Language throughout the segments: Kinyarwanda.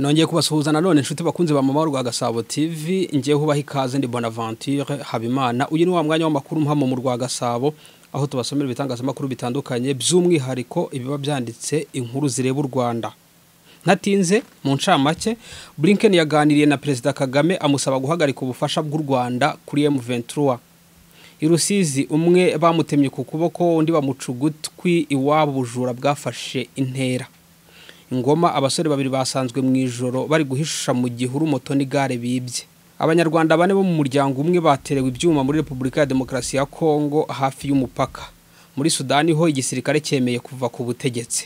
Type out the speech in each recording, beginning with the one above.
nongeye kubasuhuza nanone inshuti bakunze ba mama rwa gasabo tv ngiye hubaho ikaze ndi bonaventure habimana uyu ni wa mwanya w'amakuru mpamo mu rwa gasabo aho tubasomera ibitangazamakuru bitandukanye by'umwihariko ibiba byanditse inkuru zireba u rwanda ntatinze mu ncamake Blinken yaganiriye na perezida kagame amusaba guhagarika ubufasha bw'u rwanda kuri M23 irusizi umwe bamutemye ku kuboko undi bamuca ugutwi iwabo ubujura bwafashe intera ngoma abasore babiri basanzwe mu ijoro bari guhisha mu gihuru moto n'igare bibye abanyarwanda bane bo mu muryango umwe baterewe ibyuma muri repubulika ya demokarasi ya kongo hafi y'umupaka muri sudani ho igisirikare cyemeye kuva ku butegetsi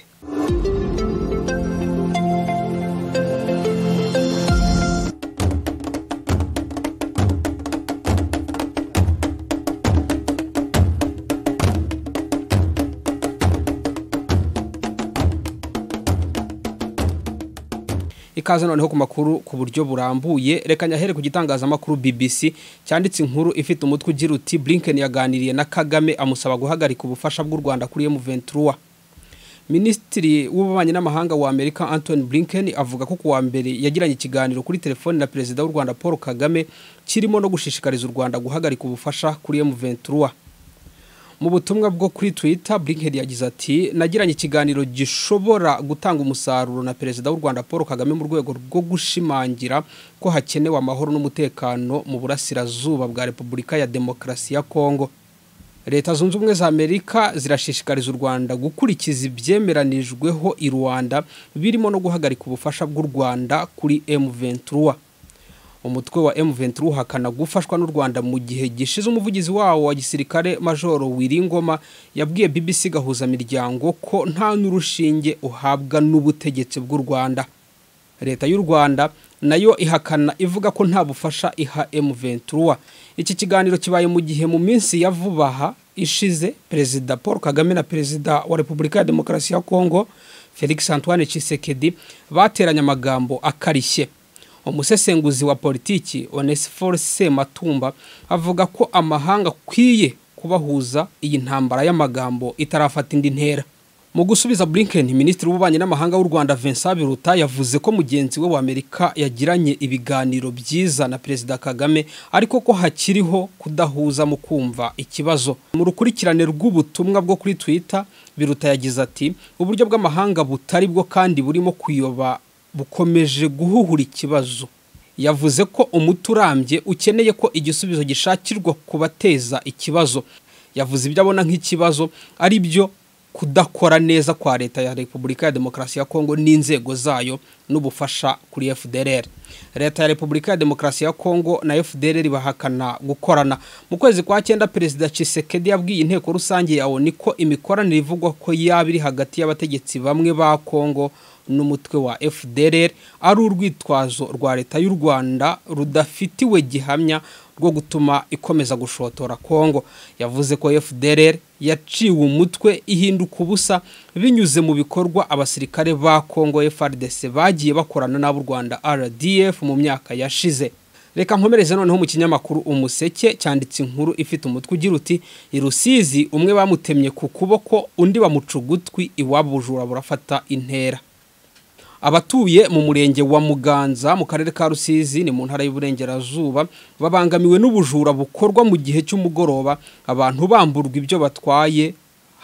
ikaze noneho ku makuru ku buryo burambuye reka nyahere ku gitangazamakuru BBC cyanditse inkuru ifite umutwe ugira uti Blinken yaganiriye na Kagame amusaba guhagarika ubufasha bw'u Rwanda kuri M23 Minisitiri w'ububanyi n'amahanga wa Amerika Anthony Blinken avuga ko kuwa mbere yagiranye ikiganiro kuri telefoni na Perezida w'u Rwanda Paul Kagame kirimo no gushishikariza u Rwanda guhagarika ubufasha kuri M23 mu butumwa bwo kuri twitter Brinkhead yagize ati nagiranye ikiganiro gishobora gutanga umusaruro na perezida w'u rwanda paul kagame mu rwego rwo gushimangira ko hakenewe amahoro n'umutekano mu burasirazuba bwa repubulika ya demokarasi ya kongo leta zunze ubumwe za amerika zirashishikariza u rwanda gukurikiza ibyemeranijweho i rwanda birimo no guhagarika ubufasha bw'u rwanda kuri m ventura umutwe wa M23 uhakana gufashwa n'u Rwanda mu gihe gishize umuvugizi wawo wa gisirikare Majoro Wiringoma yabwiye BBC gahuza miryango ko nta n'urushinge uhabwa n'ubutegetsi bw'u Rwanda leta y'u Rwanda nayo ihakana ivuga ko nta bufasha iha M23 iki kiganiro kibaye mu gihe mu minsi ya vuba aha ishize perezida Paul Kagame na perezida wa Repubulika ya Demokarasi ya Kongo Felix Antoine Tshisekedi bateranye amagambo akarishye umusesenguzi wa politiki onesiforo Matumba avuga ko amahanga akwiye kubahuza iyi ntambara y'amagambo itarafata indi ntera mu gusubiza blinken minisitiri w'ububanyi n'amahanga w'u rwanda vincent biruta yavuze ko mugenzi we w'amerika yagiranye ibiganiro byiza na perezida kagame ariko ko hakiriho kudahuza mu kumva ikibazo mu rukurikirane rw'ubutumwa bwo kuri twitter biruta yagize ati uburyo bw'amahanga butari bwo kandi burimo kuyoba bukomeje guhuhura ikibazo yavuze ko umuti urambye ukeneye ko igisubizo gishakirwa kubateza ikibazo yavuze ibyo abona nk'ikibazo ari byo kudakora neza kwa leta ya repubulika ya demokarasi ya kongo n'inzego zayo n'ubufasha kuri fdrr leta ya repubulika ya demokarasi ya kongo na fdrr bahakana gukorana mu kwezi kwa cyenda perezida cisekedi yabwiye inteko rusange ya onu ko imikoranire ivugwa ko yaba iri hagati y'abategetsi bamwe ba kongo n'umutwe wa FDLR ari urwitwazo rwa leta y'u Rwanda rudafitiwe gihamya rwo gutuma ikomeza gushotora Kongo yavuze ko FDLR yaciwe umutwe ihinduka ubusa binyuze mu bikorwa abasirikare ba Kongo FARDC bagiye bakorana n'abo Rwanda RDF mu myaka yashize reka nkomereze noneho mu kinyamakuru umuseke cyanditse inkuru ifite umutwe ugira uti irusizi umwe bamutemye ku kuboko undi bamuca ugutwi iwabo bujura burafata intera abatuye mu murenge wa muganza mu karere ka rusizi ni mu ntara y'uburengerazuba babangamiwe n'ubujura bukorwa mu gihe cy'umugoroba abantu bamburwa ibyo batwaye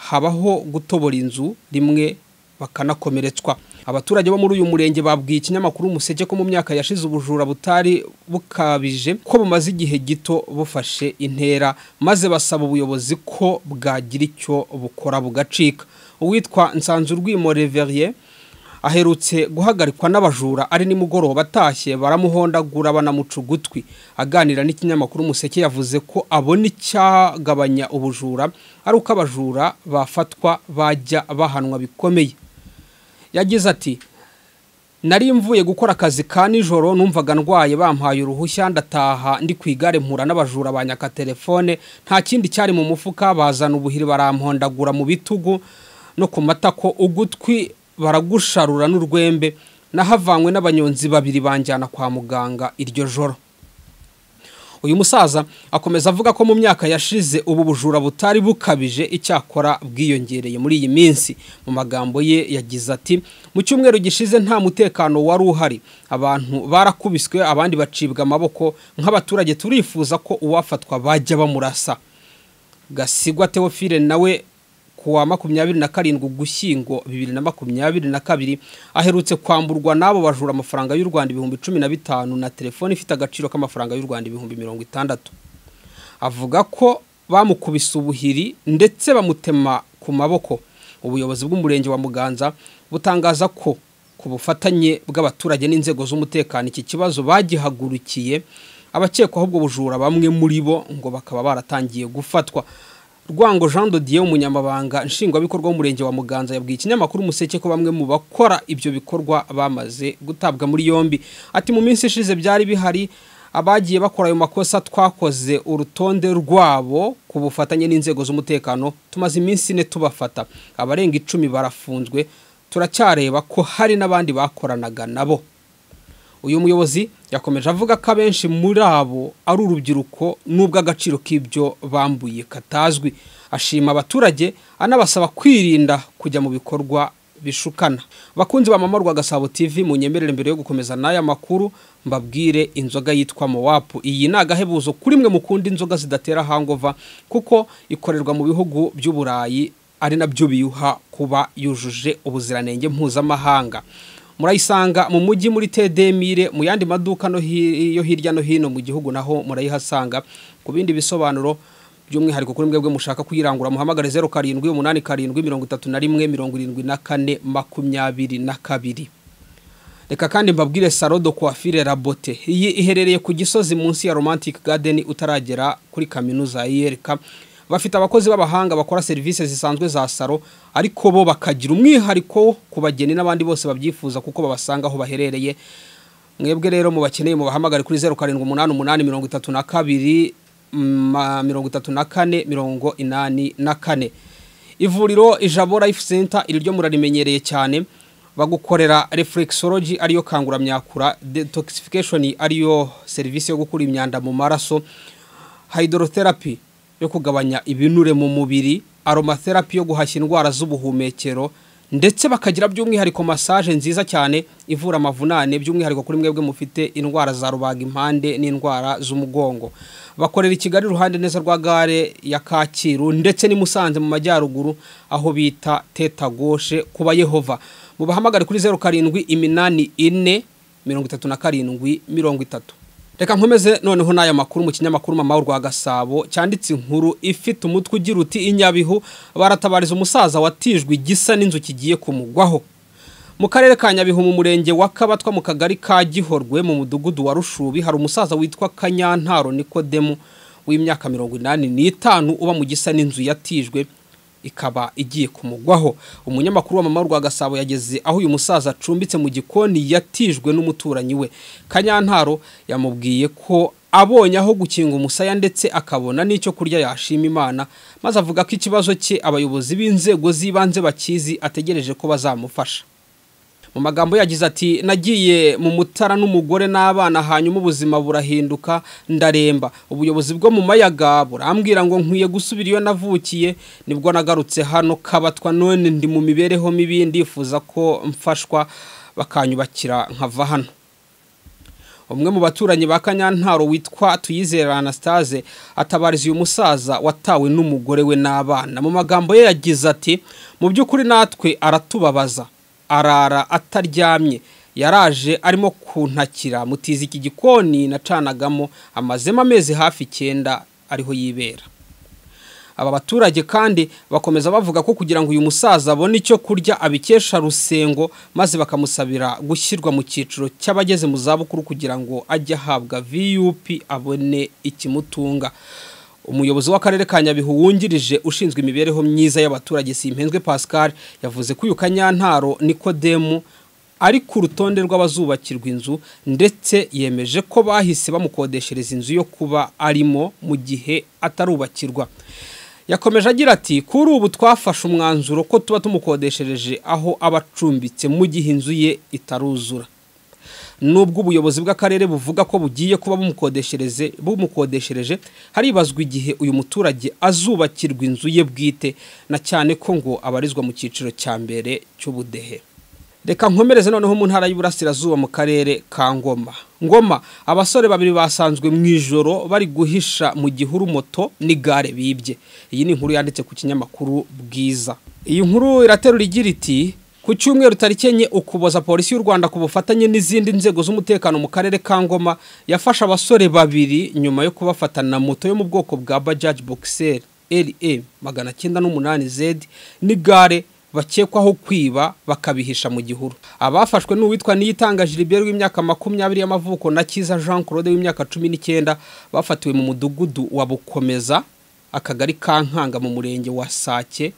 habaho gutobora inzu rimwe bakanakomeretswa abaturage bo muri uyu murenge babwiye ikinyamakuru umuseke ko mu myaka yashize ubujura butari bukabije ko bumaze igihe gito bufashe intera maze basaba ubuyobozi ko bwagira icyo bukora bugacika uwitwa nsanzurwimo reveriye aherutse guhagarikwa n'abajura ari nimugoroba batashye baramuhondagura banamuca ugutwi aganira n'ikinyamakuru museke yavuze ko abona icyagabanya ubujura ari uko abajura bafatwa bajya bahanwa bikomeye yagize ati nari mvuye gukora akazi ka nijoro numvaga ndwaye bampaye uruhushya ndataha ndi ku igare mpura n'abajura banyaka telefone nta kindi cyari mu mufuka bazana ubuhiri barampondagura mu bitugu no ku matako ugutwi baragusharura n'urwembe nahavanywe n'abanyonzi babiri banjyana kwa muganga iryo joro uyu musaza akomeza avuga ko mu myaka yashize ubu bujura butari bukabije icyakora bwiyongereye muri iyi minsi mu magambo ye yagize ati mu cyumweru gishize nta mutekano wari uhari abantu barakubiswe abandi bacibwa amaboko nk'abaturage turifuza ko uwafatwa bajya bamurasa gasigwa teofile nawe kuwa makumyabiri na karindwi ugushyingo bibiri na makumyabiri na kabiri aherutse kwamburwa n'abo bajura amafaranga y'u rwanda ibihumbi cumi na bitanu na telefone ifite agaciro k'amafaranga y'u rwanda ibihumbi mirongo itandatu avuga ko bamukubise ubuhiri ndetse bamutema ku maboko ubuyobozi bw'umurenge wa muganza butangaza ko ku bufatanye bw'abaturage n'inzego z'umutekano iki kibazo bagihagurukiye abakekwaho ubwo bujura bamwe muri bo ngo bakaba baratangiye gufatwa rwango jean Dieu, umunyamabanga nshingwabikorwa w'umurenge wa muganza yabwiye ikinyamakuru umuseke ko bamwe mu bakora ibyo bikorwa bamaze gutabwa muri yombi ati mu minsi ishize byari bihari abagiye bakora ayo makosa twakoze urutonde rwabo ku bufatanye n'inzego z'umutekano tumaze iminsi ine tubafata abarenga icumi barafunzwe turacyareba ko hari n'abandi bakoranaga nabo uyu muyobozi yakomeje avuga ko abenshi muri abo ari urubyiruko n'ubwo agaciro k'ibyo bambuye katazwi ashima abaturage anabasaba kwirinda kujya mu bikorwa bishukana bakunzi ba mama rwa gasabo tv munyemerere mbere yo gukomeza n'aya makuru mbabwire inzoga yitwa mowapu iyi ni agahebuzo kuri mwe mukunda inzoga zidatera hangova kuko ikorerwa mu bihugu by'uburayi ari nabyo biyuha kuba yujuje ubuziranenge mpuzamahanga murayisanga mu mujyi muri tedemire mu yandi maduka yo hirya no hino mu gihugu naho murayihasanga ku bindi bisobanuro by'umwihariko kuri mwebwe mushaka kuyirangura muhamagare zeru karindwi umunani karindwi mirongo itatu na rimwe mirongo irindwi na kane makumyabiri na kabiri reka kandi mbabwire sarodo coiffure rabote iyi iherereye ku gisozi munsi ya romantic garden utaragera kuri kaminuza y'iyereka bafite abakozi b'abahanga bakora serivisi zisanzwe za salo ariko bo bakagira umwihariko ku bageni n'abandi bose babyifuza kuko babasanga aho baherereye mwebwe rero mu bakeneye mu bahamagare kuri zeru karindwi umunani umunani mirongo itatu na kabiri mm, mirongo itatu na kane mirongo inani na kane ivuriro ijabo life center iri ryo murarimenyereye cyane bagukorera reflexology ariyo kanguramyakura detoxification ariyo serivisi yo gukura imyanda mu maraso hydrotherapy yo kugabanya ibinure mu mubiri aromatherapy yo guhashya indwara z'ubuhumekero ndetse bakagira by'umwihariko massage nziza cyane ivura amavunane by'umwihariko kuri mwebwe mufite indwara za rubaga impande n'indwara z'umugongo bakorera i Kigali iruhande neza rwa gare ya Kacyiru ndetse ni Musanze mu majyaruguru aho bita Teta kuba Yehova mubahamagare kuri zeru karindwi iminani 4 mirongo itatu na karindwi mirongo itatu reka nkomeze noneho n'aya makuru mu kinyamakuru mama rwa gasabo cyanditse inkuru ifite umutwe ugira uti inyabihu baratabariza umusaza watijwe igisa n'inzu kigiye kumugwaho mu karere ka nyabihu mu murenge wa kabatwa mu kagari ka gihorwe mu mudugudu wa rushubi hari umusaza witwa kanyantaro nikodemu w'imyaka mirongo inani n'itanu uba mu gisa n'inzu yatijwe ikaba igiye kumugwaho umunyamakuru wa mama rwa gasabo yageze aho uyu musaza acumbitse mu gikoni yatijwe n'umuturanyi we kanyantaro yamubwiye ko abonye aho gukinga umusaya ndetse akabona n'icyo kurya yashima imana maze avuga ko ikibazo cye abayobozi b'inzego z'ibanze bakizi ategereje ko bazamufasha mu magambo yagize ati nagiye mu mutara n'umugore n'abana hanyuma ubuzima burahinduka ndaremba ubuyobozi bwo mu mayaga burambwira ngo nkwiye gusubira iyo navukiye nibwo nagarutse hano kabatwa none ndi mu mibereho mibi ndifuza ko mfashwa bakanyubakira nkava hano umwe mu baturanyi ba kanyantaro witwa tuyizera anastase atabariza uyu musaza watawe n'umugore we n'abana mu magambo ye yagize ati mu by'ukuri natwe aratubabaza arara ataryamye yaraje arimo kuntakira mutiza iki gikoni nacanagamo amazemo amezi hafi icyenda ariho yibera aba baturage kandi bakomeza bavuga ko kugira ngo uyu musaza abone icyo kurya abikesha rusengo maze bakamusabira gushyirwa mu cyiciro cy'abageze mu zabukuru kugira ngo ajye ahabwa viyupi abone ikimutunga umuyobozi w'akarere ka nyabihu wungirije ushinzwe imibereho myiza y'abaturage simpenzwe pascal yavuze ko uyu kanyantaro nikodemu ari ku rutonde rw'abazubakirwa inzu ndetse yemeje ko bahise bamukodeshereza inzu yo kuba arimo mu gihe atarubakirwa yakomeje agira ati kuri ubu twafashe umwanzuro ko tuba tumukodeshereje aho abacumbitse mu gihe inzu ye itaruzura nubwo ubuyobozi bw'akarere buvuga ko bugiye kuba bumukodeshereze bumukodeshereje haribazwa igihe uyu muturage azubakirwa inzu ye bwite na cyane ko ngo abarizwa mu cyiciro cya mbere cy'ubudehe reka nkomereze noneho mu ntara y’Iburasirazuba mu karere ka ngoma ngoma abasore babiri basanzwe mu ijoro bari guhisha mu gihuru moto n'igare bibye iyi ni inkuru yanditse ku kinyamakuru bwiza iyi nkuru iraterura igira iti ku cyumweru tariki enye ukuboza polisi y'u rwanda ku bufatanye n'izindi nzego z'umutekano mu karere ka ngoma yafashe abasore babiri nyuma yo kubafatana moto yo mu bwoko bwa bajaji bogiseri ra magana cyenda n'umunani zedi n'igare bakekwaho kwiba bakabihisha mu gihuru abafashwe n’uwitwa uwitwa niyitanga jiliberi w'imyaka makumyabiri y'amavuko na cyiza jean claude w'imyaka cumi n'icyenda bafatiwe mu mudugudu wa bukomeza akagari ka nkanga mu murenge wa sake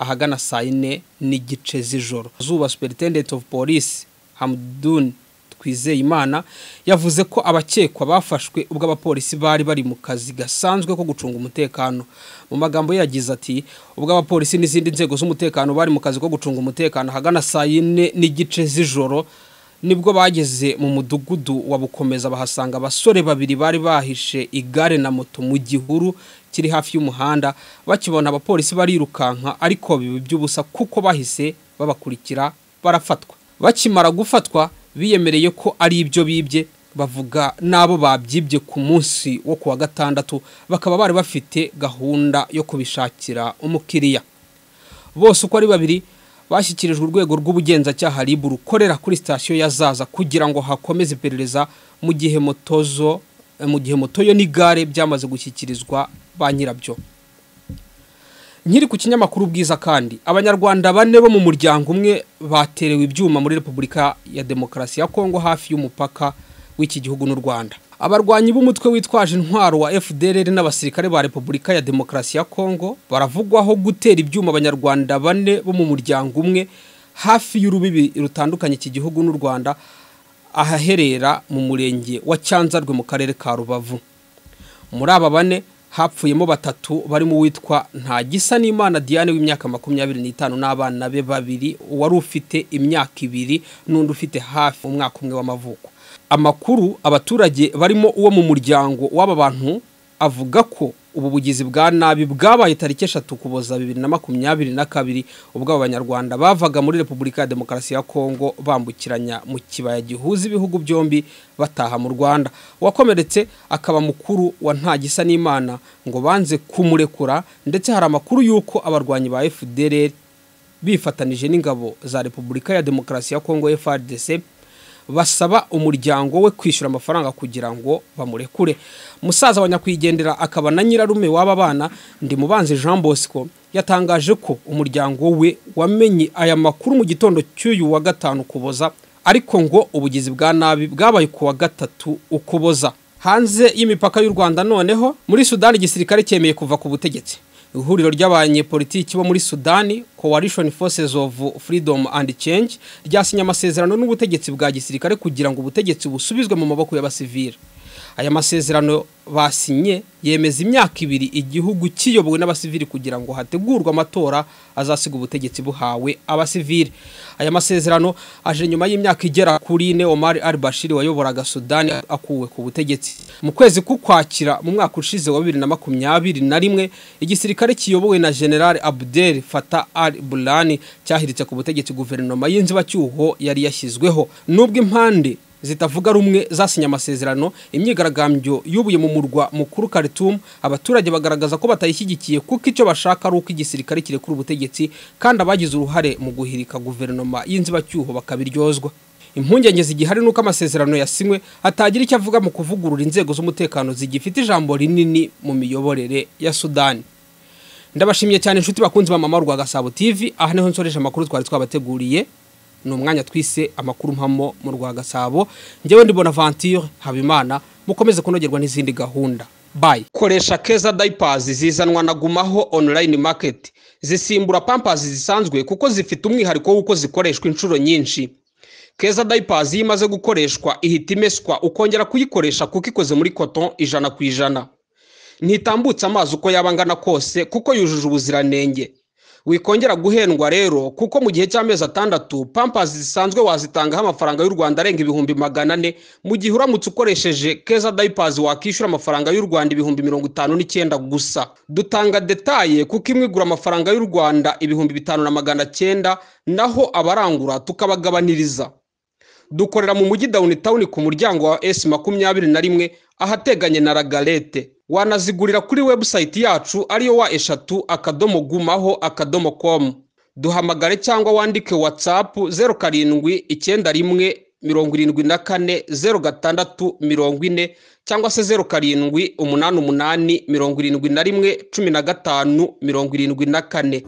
ahagana saa yine n'igice z'ijoro zuba superintendent of police hamuduni twizeyimana yavuze ko abakekwa bafashwe ubwo abapolisi bari bari mu kazi gasanzwe ko gucunga umutekano mu magambo yagize ati ubwo abapolisi n'izindi nzego z'umutekano bari mu kazi ko gucunga umutekano ahagana saa yine n'igice z'ijoro nibwo bageze mu mudugudu wa bukomeza bahasanga abasore babiri bari bahishe igare na moto mu gihuru kiri hafi y'umuhanda bakibona abapolisi barirukanka ariko biba by'ubusa kuko bahise babakurikira barafatwa bakimara gufatwa biyemereye ko ari ibyo bibye bavuga n'abo babyibye ku munsi wo kuwa gatandatu bakaba bari bafite gahunda yo kubishakira umukiriya bose uko ari babiri bashyikirijwe urwego rw'ubugenzacyaha ribu rukorera kuri sitasiyo ya zaza kugira ngo hakomeze iperereza mu gihe motozo mu gihe motoyo n'igare byamaze gushyikirizwa ba nyirabyo nkiri ku kinyamakuru bwiza kandi abanyarwanda bane bo mu muryango umwe baterewe ibyuma muri repubulika ya demokarasi ya kongo hafi y'umupaka w'iki gihugu n'u rwanda abarwanyi b'umutwe witwaje intwaro wa fdr n'abasirikare ba repubulika ya demokarasi ya kongo baravugwaho gutera ibyuma abanyarwanda bane bo mu muryango umwe hafi y'urubibi rutandukanye iki gihugu n'u rwanda ahaherera mu murenge wa cyanzarwe mu karere ka rubavu muri aba bane hapfuyemo batatu barimo uwitwa ntagisa n'imana diane w'imyaka makumyabiri n'itanu n'abana be babiri wari ufite imyaka ibiri n'undi ufite hafi umwaka umwe w'amavuko amakuru abaturage barimo uwo mu muryango w'aba bantu avuga ko ubu bugizi bwa nabi bwabaye tariki eshatu kuboza bibiri na makumyabiri na kabiri ubwo aba banyarwanda bavaga muri repubulika ya demokarasi ya kongo bambukiranya mu kibaya gihuza ibihugu byombi bataha mu rwanda uwakomeretse akaba mukuru wa ntagisa n'imana ngo banze kumurekura ndetse hari amakuru y'uko abarwanyi ba fdr bifatanije n'ingabo za repubulika ya demokarasi ya kongo frdc basaba umuryango we kwishyura amafaranga kugira ngo bamurekure musaza wa nyakwigendera akaba na nyirarume w'aba bana ndimubanze jean bosco yatangaje ko umuryango we wamenye aya makuru mu gitondo cy'uyu wa gatanu kuboza ariko ngo ubugizi bwa nabi bwabaye ku wa gatatu ukuboza hanze y'imipaka y'u rwanda noneho muri sudani igisirikare cyemeye kuva ku butegetsi ihuriro ry'abanyepolitiki bo muri sudani coalition forces of freedom and change ryasinye amasezerano n'ubutegetsi bwa gisirikare kugira ngo ubutegetsi busubizwe mu maboko y'abasivili aya masezerano basinye yemeza imyaka ibiri igihugu kiyobowe n'abasivili kugira ngo hategurwe amatora azasiga ubutegetsi buhawe abasivili aya masezerano aje nyuma y'imyaka igera kuri ine Omar al-Bashir wayoboraga Sudani akuwe ku butegetsi mu kwezi kukwakira mu mwaka ushize wa 2021 na rimwe igisirikare kiyobowe na General Abdel Fatah al-Burhan cyahiritse ku butegetsi guverinoma y'inzibacyuho yari yashyizweho nubwo impande zitavuga rumwe zasinya amasezerano imyigaragambyo yubuye mu murwa mukuru Khartoum abaturage bagaragaza ko batayishyigikiye kuko icyo bashaka ari uko igisirikare kirekura ubutegetsi kandi abagize uruhare mu guhirika guverinoma y'inzibacyuho bakabiryozwa impungenge zigihari nuko amasezerano yasinywe atagira icyo avuga mu kuvugurura inzego z'umutekano zigifite ijambo rinini mu miyoborere ya Sudani ndabashimiye cyane inshuti bakunzi ba mama Rwa Gasabo TV aha niho nsoreje amakuru twari twabateguriye ni umwanya twise amakuru mpamo mu rwa gasabo ngewe ndi bonaventure habimana mukomeze kunogerwa n'izindi gahunda bayi koresha keza dayipazi zizanwa na gumaho onulayini maketi zisimbura pampazi zisanzwe kuko zifite umwihariko w'uko zikoreshwa inshuro nyinshi keza dayipazi iyo imaze gukoreshwa ihita imeswa ukongera kuyikoresha kuko ikoze muri koto ijana ku ijana ntitambutse amazi uko yaba angana kose kuko yujuje ubuziranenge wikongera guhendwa rero kuko mu gihe cy'amezi atandatu pampazi zisanzwe wazitangaho amafaranga y'u rwanda arenga ibihumbi magana ane mu gihe uramutse ukoresheje keza dayipazi wakishyura amafaranga y'u rwanda ibihumbi mirongo itanu n'icyenda gusa dutanga detaye kuko imwe igura amafaranga y'u rwanda ibihumbi bitanu na magana cyenda naho abarangura tukabagabaniriza dukorera mu mujyi dawuni tawuni ku muryango wa esi makumyabiri na rimwe ahateganye na ragarete wanazigurira kuri webusayiti yacu ariyo wa eshatu akadomo gumaho akadomo komu duhamagare cyangwa wandike watsapu zeru karindwi icyenda rimwe mirongo irindwi na kane zeru gatandatu mirongo ine cyangwa se zeru karindwi umunani umunani mirongo irindwi na rimwe cumi na gatanu mirongo irindwi na kane